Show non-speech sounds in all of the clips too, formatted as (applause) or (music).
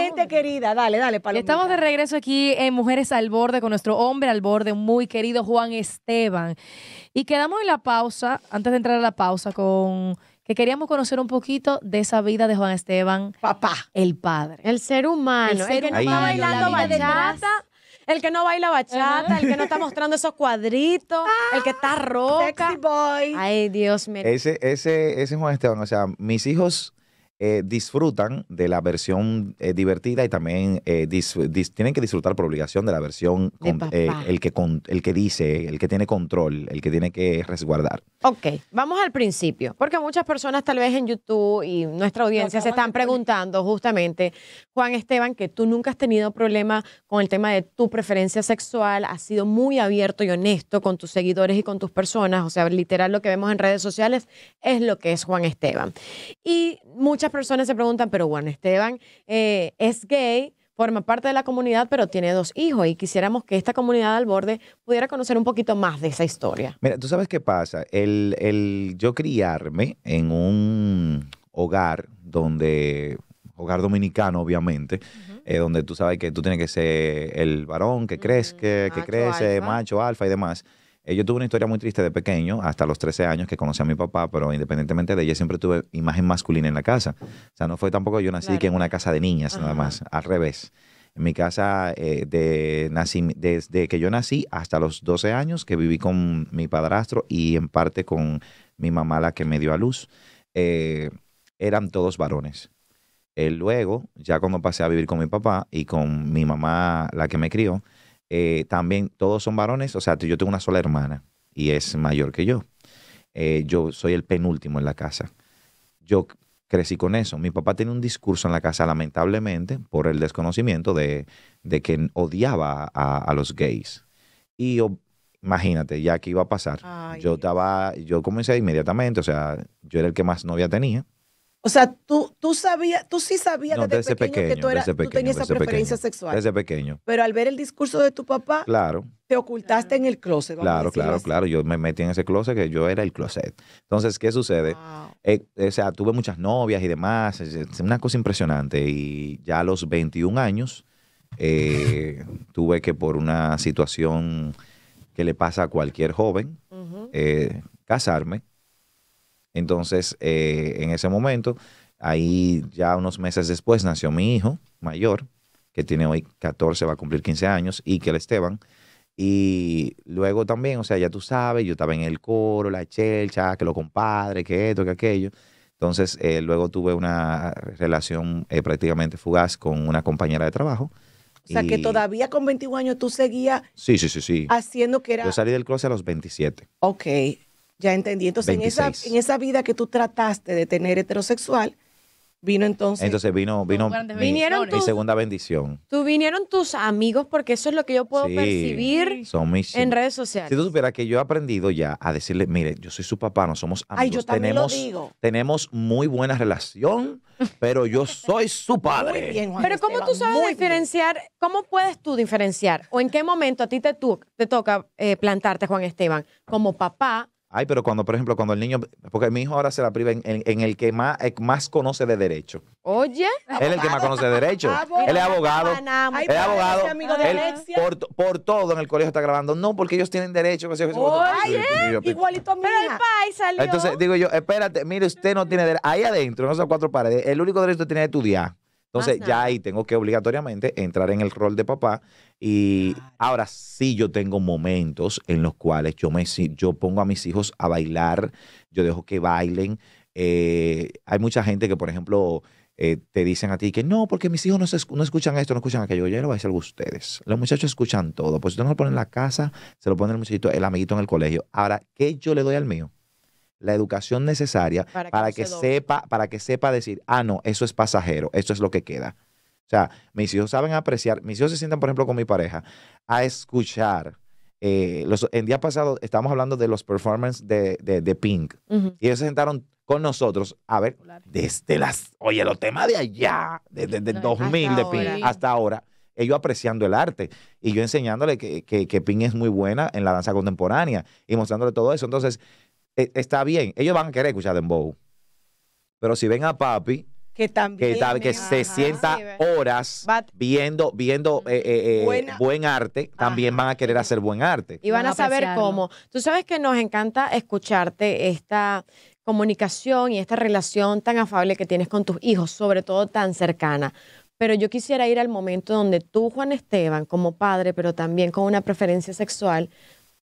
gente querida, dale, dale, Estamos de regreso aquí en Mujeres al Borde con nuestro hombre al borde, muy querido Juan Esteban. Y quedamos en la pausa, antes de entrar a la pausa, con que queríamos conocer un poquito de esa vida de Juan Esteban. Papá. El padre. El ser humano. El, que no va bailando bachata. El que no baila bachata, el que no está mostrando esos cuadritos, el que está ah, roca. Sexy boy. Ay, Dios mío. Ese, ese, ese Juan Esteban, o sea, mis hijos eh, disfrutan de la versión eh, divertida y también eh, tienen que disfrutar por obligación de la versión el, que el que dice, el que tiene control, el que tiene que resguardar. Ok, vamos al principio, porque muchas personas tal vez en YouTube y nuestra audiencia se están preguntando justamente, Juan Esteban, que tú nunca has tenido problema con el tema de tu preferencia sexual, has sido muy abierto y honesto con tus seguidores y con tus personas, o sea, literal lo que vemos en redes sociales es lo que es Juan Esteban. Y muchas personas se preguntan, pero Juan Esteban eh, es gay, forma parte de la comunidad, pero tiene dos hijos y quisiéramos que esta comunidad al borde pudiera conocer un poquito más de esa historia. Mira, tú sabes qué pasa. El, el yo criarme en un hogar donde hogar dominicano, obviamente, eh, donde tú sabes que tú tienes que ser el varón que, crece, que crece, macho, alfa y demás. Eh, yo tuve una historia muy triste de pequeño, hasta los 13 años que conocí a mi papá, pero independientemente de ella siempre tuve imagen masculina en la casa. O sea, no fue tampoco yo nací que en una casa de niñas, nada más, al revés. En mi casa, eh, de, nací, desde que yo nací hasta los 12 años, que viví con mi padrastro y en parte con mi mamá, la que me dio a luz, eh, eran todos varones. luego, ya cuando pasé a vivir con mi papá y con mi mamá, la que me crió, eh, también todos son varones, o sea, yo tengo una sola hermana y es mayor que yo. Eh, yo soy el penúltimo en la casa. Yo crecí con eso. Mi papá tenía un discurso en la casa, lamentablemente, por el desconocimiento de, que odiaba a, los gays. Y imagínate, ya que iba a pasar. Yo estaba, yo comencé inmediatamente, o sea, yo era el que más novia tenía. O sea, tú, tú sabías, tú sí sabías desde, pequeño, que tú, tenías esa preferencia sexual. Desde pequeño. Pero al ver el discurso de tu papá, te ocultaste en el closet. Claro, claro, claro. Yo me metí en ese closet que yo era el closet. Entonces, ¿qué sucede? Eh, eh, o sea, tuve muchas novias y demás. Es una cosa impresionante. Y ya a los 21 años, eh, tuve que por una situación que le pasa a cualquier joven, casarme entonces, eh, en ese momento, ahí ya unos meses después nació mi hijo mayor, que tiene hoy 14, va a cumplir 15 años, y que el Esteban. Y luego también, o sea, ya tú sabes, yo estaba en el coro, la chelcha, que lo compadre, que esto, que aquello. Entonces, eh, luego tuve una relación eh, prácticamente fugaz con una compañera de trabajo. O sea, que todavía con 21 años tú seguías. Sí, sí, sí, sí. Haciendo que era. Yo salí del closet a los 27. Ok. Ya entendí. Entonces, en esa, en esa vida que tú trataste de tener heterosexual, vino entonces. Entonces vino, vino mi, segunda bendición. Tú vinieron tus amigos porque eso es lo que yo puedo percibir en redes sociales. Si tú supieras que yo he aprendido ya a decirle, mire, yo soy su papá, no somos amigos. tenemos, tenemos muy buena relación, pero yo soy su padre. pero cómo tú sabes diferenciar, cómo puedes tú diferenciar o en qué momento a ti te, te toca eh, plantarte, Juan Esteban, como papá Ay, pero cuando, por ejemplo, cuando el niño, porque mi hijo ahora se la priva en, el que más, eh, más conoce de derecho. Oye. Él es el que más conoce de derecho. él es abogado. él es abogado. Él, por, todo en el colegio está grabando. No, porque ellos tienen derecho. Oye, igualito a mí. Pero el país salió. Entonces digo yo, espérate, mire, usted no tiene derecho. Ahí adentro, no esas cuatro paredes, el único derecho que tiene es estudiar. Entonces ya ahí tengo que obligatoriamente entrar en el rol de papá y ahora sí yo tengo momentos en los cuales yo, me, yo pongo a mis hijos a bailar, yo dejo que bailen. Eh, hay mucha gente que, por ejemplo, eh, te dicen a ti que no, porque mis hijos no, no escuchan esto, no escuchan aquello. Yo ya lo voy a decir a ustedes. Los muchachos escuchan todo. Pues si usted no lo pone en la casa, se lo pone el muchachito, el amiguito en el colegio. Ahora, ¿qué yo le doy al mío? la educación necesaria para que, sepa, para que sepa decir, ah, no, eso es pasajero, eso es lo que queda. O sea, mis hijos saben apreciar, mis hijos se sientan, por ejemplo, con mi pareja, a escuchar. Eh, los, en día pasado estábamos hablando de los performances de, Pink. Y ellos se sentaron con nosotros, a ver, desde las, oye, los temas de allá, desde de, 2000 de Pink hasta ahora, ellos apreciando el arte y yo enseñándole que, que, que Pink es muy buena en la danza contemporánea y mostrándole todo eso. Entonces, eh, está bien, ellos van a querer escuchar Dembow. Pero si ven a papi, que también que, que se sienta horas viendo viendo mm, eh, eh, buen arte también van a querer hacer buen arte y van, a saber cómo tú sabes que nos encanta escucharte esta comunicación y esta relación tan afable que tienes con tus hijos sobre todo tan cercana pero yo quisiera ir al momento donde tú Juan Esteban como padre pero también con una preferencia sexual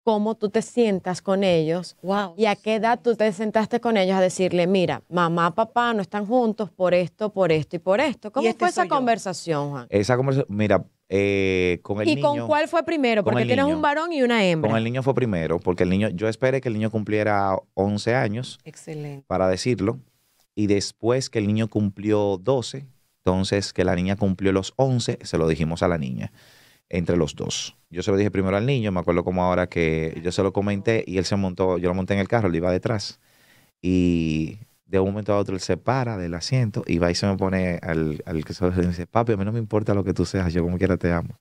cómo tú te sientas con ellos y a qué edad tú te sentaste con ellos a decirle, mira, mamá, papá no están juntos por esto, por esto y por esto. ¿Cómo este fue esa conversación, Juan? Esa conversación, mira, eh, con el ¿Y niño. ¿Y con cuál fue primero? Porque tienes un varón y una hembra. Con el niño fue primero, porque el niño, yo esperé que el niño cumpliera 11 años. Excelente. Para decirlo. Y después que el niño cumplió 12, entonces que la niña cumplió los 11, se lo dijimos a la niña entre los dos. Yo se lo dije primero al niño, me acuerdo como ahora que yo se lo comenté y él se montó, yo lo monté en el carro, él iba detrás. Y de un momento a otro él se para del asiento y va y se me pone al, que se lo dice, papi, a mí no me importa lo que tú seas, yo como quiera te amo.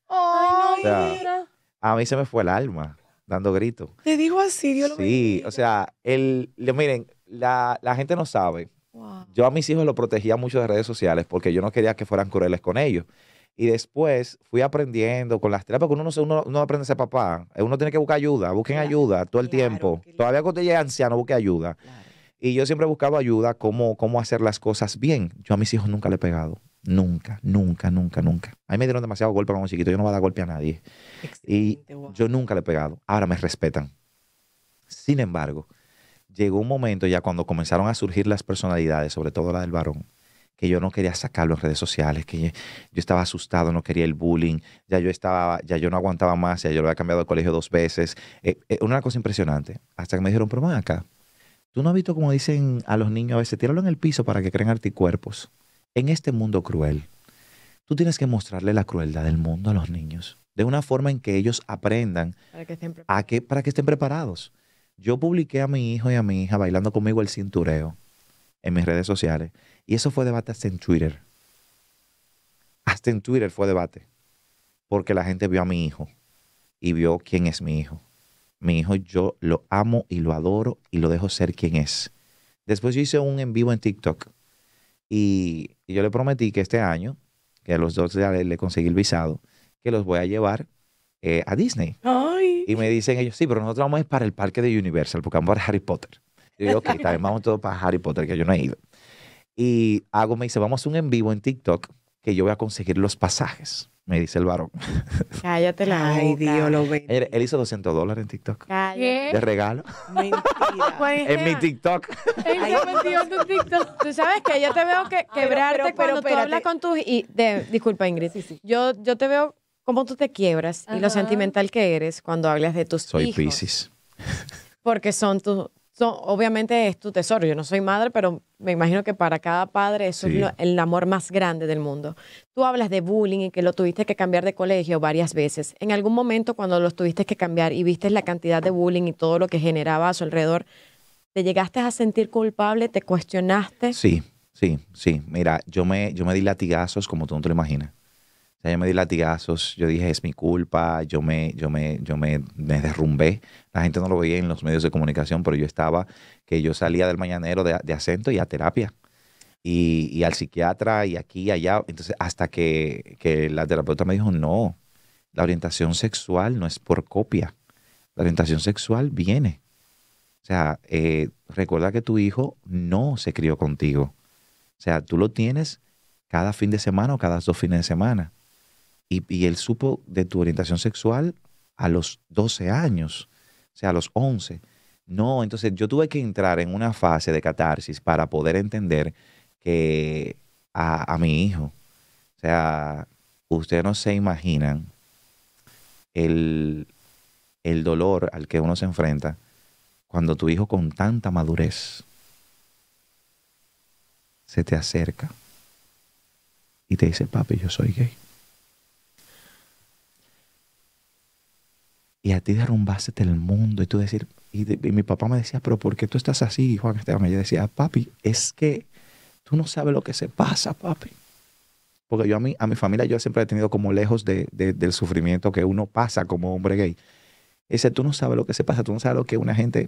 a mí se me fue el alma dando gritos. Le dijo así, Dios lo Sí, o sea, él, miren, la, gente no sabe. Yo a mis hijos los protegía mucho de redes sociales porque yo no quería que fueran crueles con ellos. Y después fui aprendiendo con las terapias, porque uno, no uno, aprende a ser papá. Eh, uno tiene que buscar ayuda, busquen ayuda todo el tiempo. Todavía cuando llegué anciano, busque ayuda. Y yo siempre he buscado ayuda, cómo, cómo hacer las cosas bien. Yo a mis hijos nunca le he pegado. Nunca, nunca, nunca, nunca. A mí me dieron demasiado golpe cuando chiquito. Yo no voy a dar golpe a nadie. y yo nunca le he pegado. Ahora me respetan. Sin embargo, llegó un momento ya cuando comenzaron a surgir las personalidades, sobre todo la del varón, que yo no quería sacarlo en redes sociales, que yo estaba asustado, no quería el bullying, ya yo estaba, ya yo no aguantaba más, ya yo lo había cambiado de colegio dos veces. Eh, eh, una cosa impresionante. Hasta que me dijeron, pero ven acá, tú no has visto como dicen a los niños a veces, tíralo en el piso para que creen anticuerpos. En este mundo cruel, tú tienes que mostrarle la crueldad del mundo a los niños, de una forma en que ellos aprendan para que estén, a que, para que estén preparados. Yo publiqué a mi hijo y a mi hija bailando conmigo el cintureo en mis redes sociales y eso fue debate hasta en Twitter. Hasta en Twitter fue debate. Porque la gente vio a mi hijo y vio quién es mi hijo. Mi hijo yo lo amo y lo adoro y lo dejo ser quien es. Después yo hice un en vivo en TikTok y yo le prometí que este año, que a los dos le conseguí el visado, que los voy a llevar eh, a Disney. Y me dicen ellos, sí, pero nosotros vamos a ir para el parque de Universal porque vamos a Harry Potter. yo digo, ok, también vamos todos para Harry Potter, que yo no he ido. Y hago, me dice, vamos a un en vivo en TikTok que yo voy a conseguir los pasajes. Me dice el varón. (laughs) Cállate la Ay, Dios, lo ve. Él, hizo 200 dólares en TikTok. ¿Qué? De regalo. Mentira. (laughs) Pues, en mi eh, TikTok. tu TikTok. Tú sabes que yo te veo que, quebrarte pero, cuando tú hablas con tus... Y, disculpa, Ingrid. Yo, yo te veo como tú te quiebras y lo sentimental que eres cuando hablas de tus Soy hijos. Soy Pisces. Porque son tus obviamente es tu tesoro. Yo no soy madre, pero me imagino que para cada padre es el amor más grande del mundo. Tú hablas de bullying y que lo tuviste que cambiar de colegio varias veces. En algún momento cuando lo tuviste que cambiar y viste la cantidad de bullying y todo lo que generaba a su alrededor, ¿te llegaste a sentir culpable? ¿Te cuestionaste? Sí, sí, sí. Mira, yo me, yo me di latigazos como tú no te lo imaginas yo me di latigazos, yo dije, es mi culpa, yo me, yo me, yo me, derrumbé. La gente no lo veía en los medios de comunicación, pero yo estaba, que yo salía del mañanero de, acento y a terapia. Y, al psiquiatra y aquí y allá. Entonces, hasta que, la terapeuta me dijo, no, la orientación sexual no es por copia. La orientación sexual viene. O sea, eh, recuerda que tu hijo no se crió contigo. O sea, tú lo tienes cada fin de semana o cada dos fines de semana. Y, él supo de tu orientación sexual a los 12 años, o sea, a los 11. No, entonces yo tuve que entrar en una fase de catarsis para poder entender que a, mi hijo, o sea, ustedes no se imaginan el, el dolor al que uno se enfrenta cuando tu hijo con tanta madurez se te acerca y te dice, papi, yo soy gay. y a ti derrumbaste el mundo y tú decir, y, mi papá me decía, pero ¿por qué tú estás así, Juan Esteban? Y yo decía, papi, es que tú no sabes lo que se pasa, papi. Porque yo a, mí, a mi familia yo siempre he tenido como lejos del sufrimiento que uno pasa como hombre gay. Ese tú no sabes lo que se pasa, tú no sabes lo que una gente,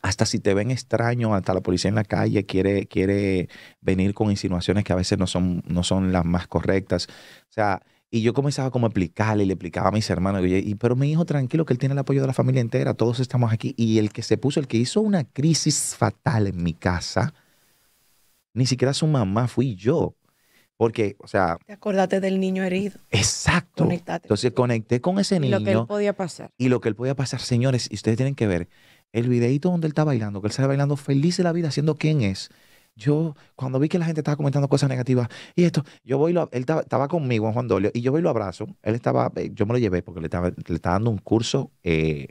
hasta si te ven extraño, hasta la policía en la calle quiere, quiere venir con insinuaciones que a veces no son, no son las más correctas. O sea, y yo comenzaba como a explicarle y le explicaba a mis hermanos, y, pero mi hijo tranquilo, que él tiene el apoyo de la familia entera, todos estamos aquí. Y el que se puso, el que hizo una crisis fatal en mi casa, ni siquiera su mamá, fui yo. Porque, o sea... Te acordaste del niño herido. Exacto. Conectate. Entonces conecté con ese niño. Y lo que él podía pasar. Y lo que él podía pasar, señores, y ustedes tienen que ver el videito donde él está bailando, que él sale bailando feliz de la vida, siendo quien es yo cuando vi que la gente estaba comentando cosas negativas y esto, yo voy, él estaba, conmigo Juan Dolio y yo voy y lo abrazo. Él estaba, eh, yo me lo llevé porque le estaba, le estaba dando un curso eh,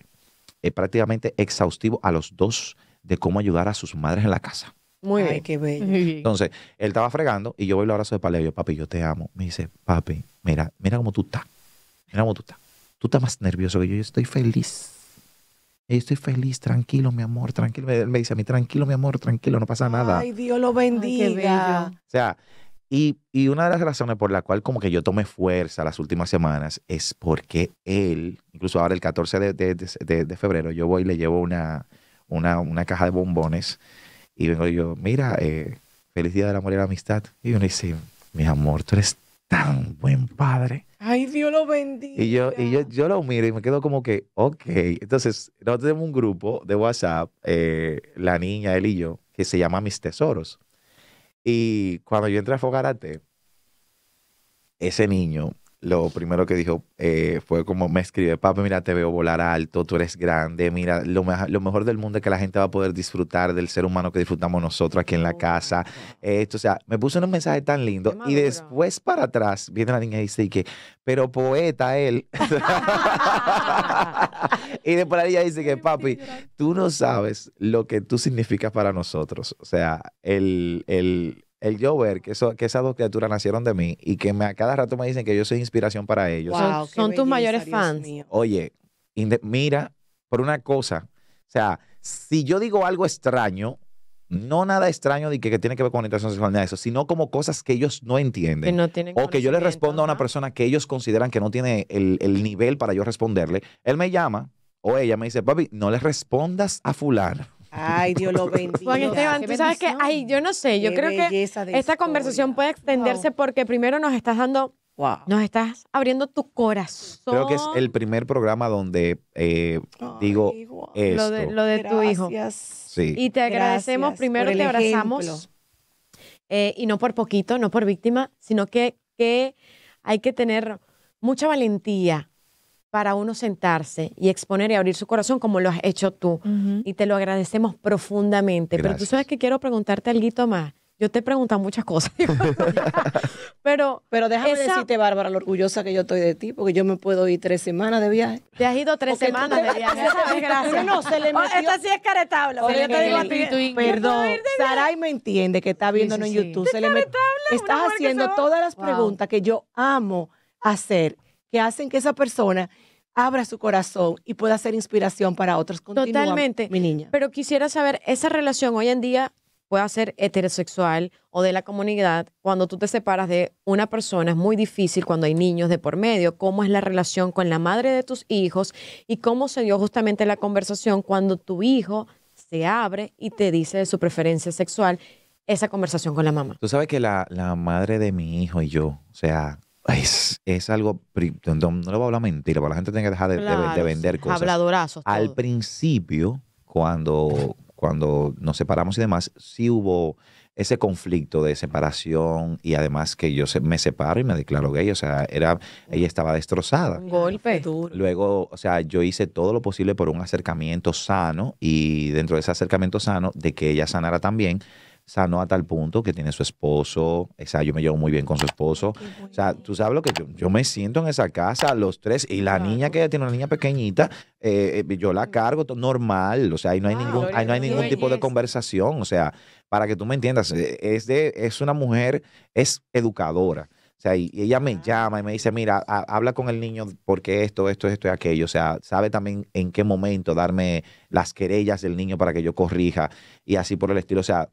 eh, prácticamente exhaustivo a los dos de cómo ayudar a sus madres en la casa. Muy bien, qué bello. Entonces, él estaba fregando y yo voy y lo abrazo de paleo. Yo, papi, yo te amo. Me dice, papi, mira, mira cómo tú estás. Mira cómo tú estás. Tú estás más nervioso que yo. Yo estoy feliz estoy feliz, tranquilo, mi amor, tranquilo. me dice a mí, tranquilo, mi amor, tranquilo, no pasa nada. Ay, Dios lo bendiga. o sea, y, una de las razones por la cual como que yo tomé fuerza las últimas semanas es porque él, incluso ahora el 14 de, de, febrero, yo voy y le llevo una, una, caja de bombones y vengo y yo, mira, eh, feliz día del amor y la amistad. Y uno dice, mi amor, tú eres tan buen padre. Ay, Dios lo bendiga. Y yo, y yo, lo miro y me quedo como que, ok. Entonces, nosotros tenemos un grupo de WhatsApp, eh, la niña, él y yo, que se llama Mis Tesoros. Y cuando yo entré a Fogarate, ese niño lo primero que dijo eh, fue como me escribe, papi, mira, te veo volar alto, tú eres grande, mira, lo, mejor del mundo es que la gente va a poder disfrutar del ser humano que disfrutamos nosotros aquí en la casa. esto, o sea, me puso un mensaje tan lindo y después para atrás viene la niña y dice que, pero poeta él. (laughs) y después la niña dice que, papi, tú no sabes lo que tú significas para nosotros. O sea, el, el el yo ver que, eso, que esas dos criaturas nacieron de mí y que a cada rato me dicen que yo soy inspiración para ellos. son, tus mayores fans. Oye, mira, por una cosa, o sea, si yo digo algo extraño, no nada extraño de que, tiene que ver con orientación sexual, nada de eso, sino como cosas que ellos no entienden. o que yo le respondo a una persona que ellos consideran que no tiene el, el nivel para yo responderle. Él me llama o ella me dice, papi, no le respondas a fulano. Ay, Dios lo (laughs) bendiga. Juan Esteban, tú sabes que, ay, yo no sé, yo creo que esta conversación puede extenderse porque primero nos estás dando, nos estás abriendo tu corazón. Creo que es el primer programa donde eh, digo esto. Lo de, tu hijo. Y te agradecemos primero, te abrazamos. Eh, y no por poquito, no por víctima, sino que, que hay que tener mucha valentía para uno sentarse y exponer y abrir su corazón como lo has hecho tú. Y te lo agradecemos profundamente. Pero tú sabes que quiero preguntarte algo más. Yo te he preguntado muchas cosas. (laughs) pero, pero déjame decirte, Bárbara, lo orgullosa que yo estoy de ti, porque yo me puedo ir tres semanas de viaje. Te has ido tres semanas de viaje. No, se le oh, esta sí es caretable. Yo te digo a ti. Perdón. Saray me entiende que está viéndonos en YouTube. Se Estás haciendo todas las preguntas que yo amo hacer, que hacen que esa persona abra su corazón y pueda ser inspiración para otros. Totalmente. Mi niña. Pero quisiera saber, esa relación hoy en día puede ser heterosexual o de la comunidad, cuando tú te separas de una persona, es muy difícil cuando hay niños de por medio, cómo es la relación con la madre de tus hijos y cómo se dio justamente la conversación cuando tu hijo se abre y te dice de su preferencia sexual, esa conversación con la mamá. Tú sabes que la, la madre de mi hijo y yo, o sea, es, algo, no, le voy a hablar mentira, para la gente tiene que dejar de, vender cosas. Habladorazos. Al principio, cuando, cuando nos separamos y demás, sí hubo ese conflicto de separación y además que yo se, me separo y me declaro gay, o sea, era, ella estaba destrozada. Un golpe. Luego, o sea, yo hice todo lo posible por un acercamiento sano y dentro de ese acercamiento sano, de que ella sanara también sanó a tal punto que tiene su esposo, o sea, yo me llevo muy bien con su esposo. O sea, tú sabes lo que yo, me siento en esa casa, los tres, y la niña que tiene, una niña pequeñita, eh, eh, yo la cargo normal, o sea, ahí no hay ningún, ahí no hay ningún tipo de conversación, o sea, para que tú me entiendas, eh, es, de, es una mujer, es educadora. O sea, y ella me llama y me dice, mira, habla con el niño porque esto, esto, esto y aquello. O sea, sabe también en qué momento darme las querellas del niño para que yo corrija y así por el estilo. O sea,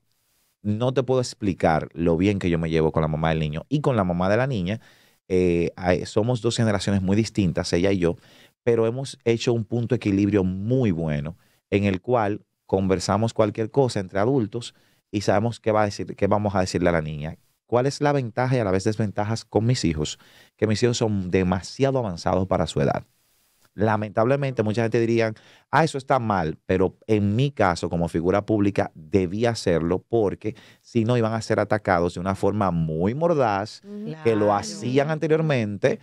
no te puedo explicar lo bien que yo me llevo con la mamá del niño y con la mamá de la niña. Eh, somos dos generaciones muy distintas, ella y yo, pero hemos hecho un punto de equilibrio muy bueno en el cual conversamos cualquier cosa entre adultos y sabemos qué, va a decir, qué vamos a decirle a la niña. ¿Cuál es la ventaja y a la vez desventajas con mis hijos? Que mis hijos son demasiado avanzados para su edad lamentablemente mucha gente diría, ah, eso está mal, pero en mi caso como figura pública debía hacerlo porque si no iban a ser atacados de una forma muy mordaz, que lo hacían anteriormente.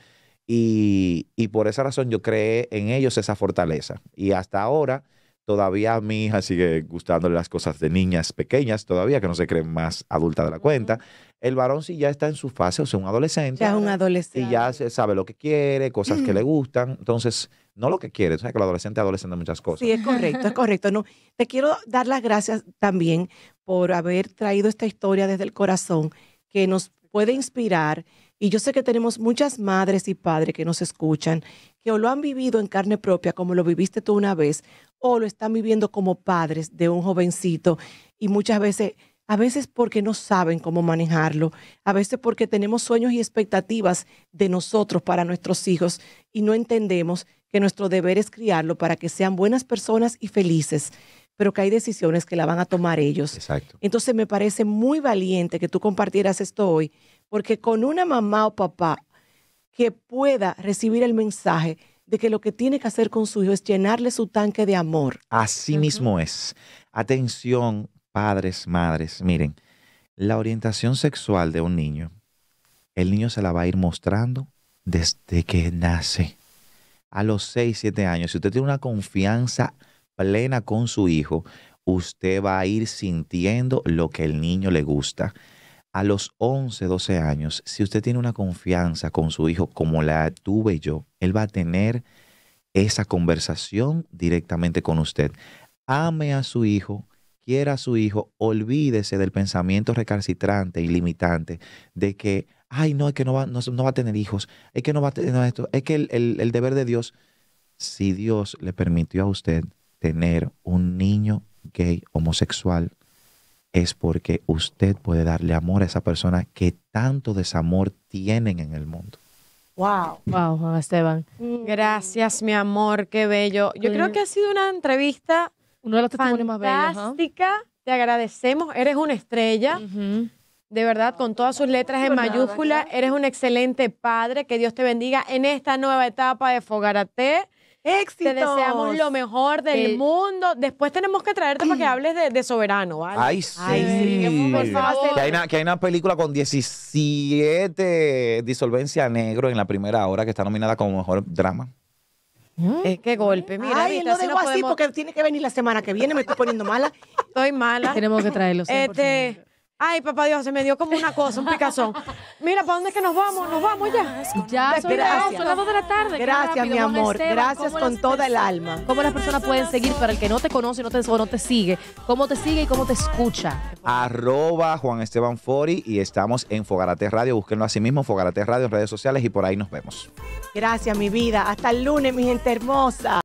Y, por esa razón yo creé en ellos esa fortaleza. Y hasta ahora todavía mi hija sigue gustándole las cosas de niñas pequeñas, todavía que no se creen más adulta de la cuenta. El varón sí ya está en su fase, o sea, un adolescente. Ya es un adolescente. Y ya sabe lo que quiere, cosas que le mm. gustan. Entonces, no lo que quiere, o sea, que el adolescente adolescente muchas cosas. Sí, es correcto, es correcto. No, te quiero dar las gracias también por haber traído esta historia desde el corazón que nos puede inspirar. Y yo sé que tenemos muchas madres y padres que nos escuchan, que o lo han vivido en carne propia, como lo viviste tú una vez, o lo están viviendo como padres de un jovencito. Y muchas veces a veces porque no saben cómo manejarlo, a veces porque tenemos sueños y expectativas de nosotros para nuestros hijos y no entendemos que nuestro deber es criarlo para que sean buenas personas y felices, pero que hay decisiones que la van a tomar ellos. Exacto. Entonces me parece muy valiente que tú compartieras esto hoy, porque con una mamá o papá que pueda recibir el mensaje de que lo que tiene que hacer con su hijo es llenarle su tanque de amor. Así mismo es. Atención, padres, madres, miren, la orientación sexual de un niño, el niño se la va a ir mostrando desde que nace. A los 6, 7 años, si usted tiene una confianza plena con su hijo, usted va a ir sintiendo lo que el niño le gusta. A los 11, 12 años, si usted tiene una confianza con su hijo como la tuve yo, él va a tener esa conversación directamente con usted. Ame a su hijo a su hijo, olvídese del pensamiento recalcitrante, y limitante de que, ay, no, es que no va, no, va a tener hijos, es que no va a tener esto, es que el, deber de Dios, si Dios le permitió a usted tener un niño gay homosexual, es porque usted puede darle amor a esa persona que tanto desamor tienen en el mundo. Wow. Wow, Juan Esteban. Mm. Gracias, mi amor, qué bello. Yo creo pues que ha sido una entrevista uno de los testimonios más bellos. Fantástica, te agradecemos, eres una estrella. De verdad, con todas sus letras en mayúscula, eres un excelente padre. Que Dios te bendiga en esta nueva etapa de Fogarate. ¡Éxito! Te deseamos lo mejor del mundo. Después tenemos que traerte para que (clears throat) hables de, Soberano, ¡Ay, sí! Que, hay una, que, hay una, película con 17 disolvencia negro en la primera hora que está nominada como mejor drama. ¿Eh? qué golpe, mira. Ay, no así porque tiene que venir la semana que viene, me estoy poniendo mala. Estoy mala. Tenemos que traerlo. Este, Ay, papá Dios, se me dio como una cosa, un picazón. Mira, ¿para dónde es que nos vamos? Nos vamos ya. Ya, son gracias. las 2 de la tarde. Gracias, mi amor. gracias con toda el alma. ¿Cómo las personas pueden seguir para el que no te conoce no te, o no te sigue? ¿Cómo te sigue y cómo te escucha? Arroba Juan Esteban Fori y estamos en Fogarate Radio. Búsquenlo así mismo, Fogarate Radio en redes sociales y por ahí nos vemos. Gracias, mi vida. Hasta el lunes, mi gente hermosa.